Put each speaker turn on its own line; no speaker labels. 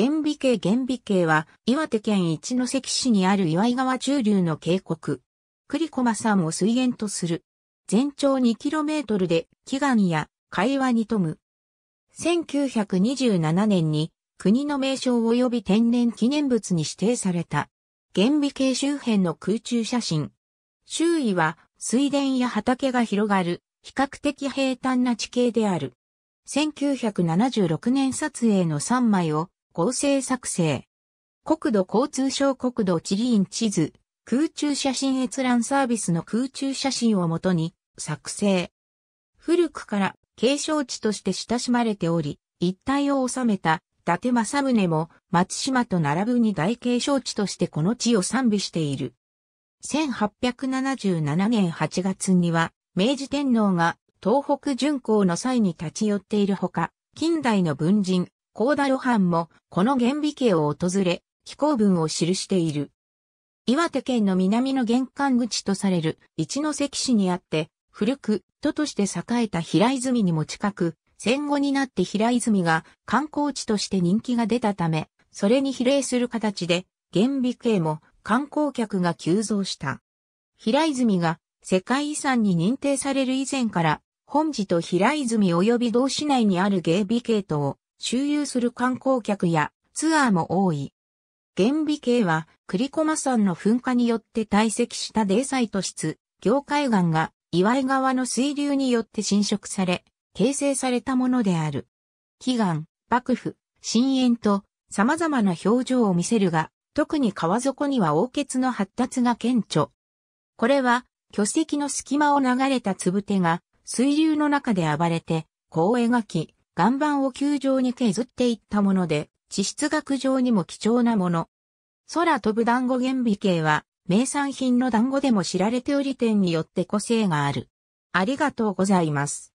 厳美系厳美系は、岩手県一関市にある岩井川中流の渓谷。栗駒山を水源とする。全長 2km で、祈願や会話に富む。1927年に、国の名称及び天然記念物に指定された。厳美系周辺の空中写真。周囲は、水田や畑が広がる、比較的平坦な地形である。1976年撮影の3枚を構成作成。国土交通省国土地理院地図、空中写真閲覧サービスの空中写真をもとに作成。古くから継承地として親しまれており、一帯を治めた伊達政宗も松島と並ぶに大継承地としてこの地を賛美している。1877年8月には明治天皇が東北巡行の際に立ち寄っているほか、近代の文人、高田露伴もこの原美系を訪れ、紀行文を記している。岩手県の南の玄関口とされる一関市にあって、古く、都として栄えた平泉にも近く、戦後になって平泉が観光地として人気が出たため、それに比例する形で、原美系も観光客が急増した。平泉が世界遺産に認定される以前から、本寺と平泉及び同市内にある芸美系と周遊する観光客やツアーも多い。厳美系は、栗駒山の噴火によって堆積した泥イと質、境界岩が岩井川の水流によって侵食され、形成されたものである。祈願、幕府、深淵と様々な表情を見せるが、特に川底には王血の発達が顕著。これは、巨石の隙間を流れた粒手が、水流の中で暴れて、こう描き、岩盤を球状に削っていったもので、地質学上にも貴重なもの。空飛ぶ団子原美形は、名産品の団子でも知られており点によって個性がある。ありがとうございます。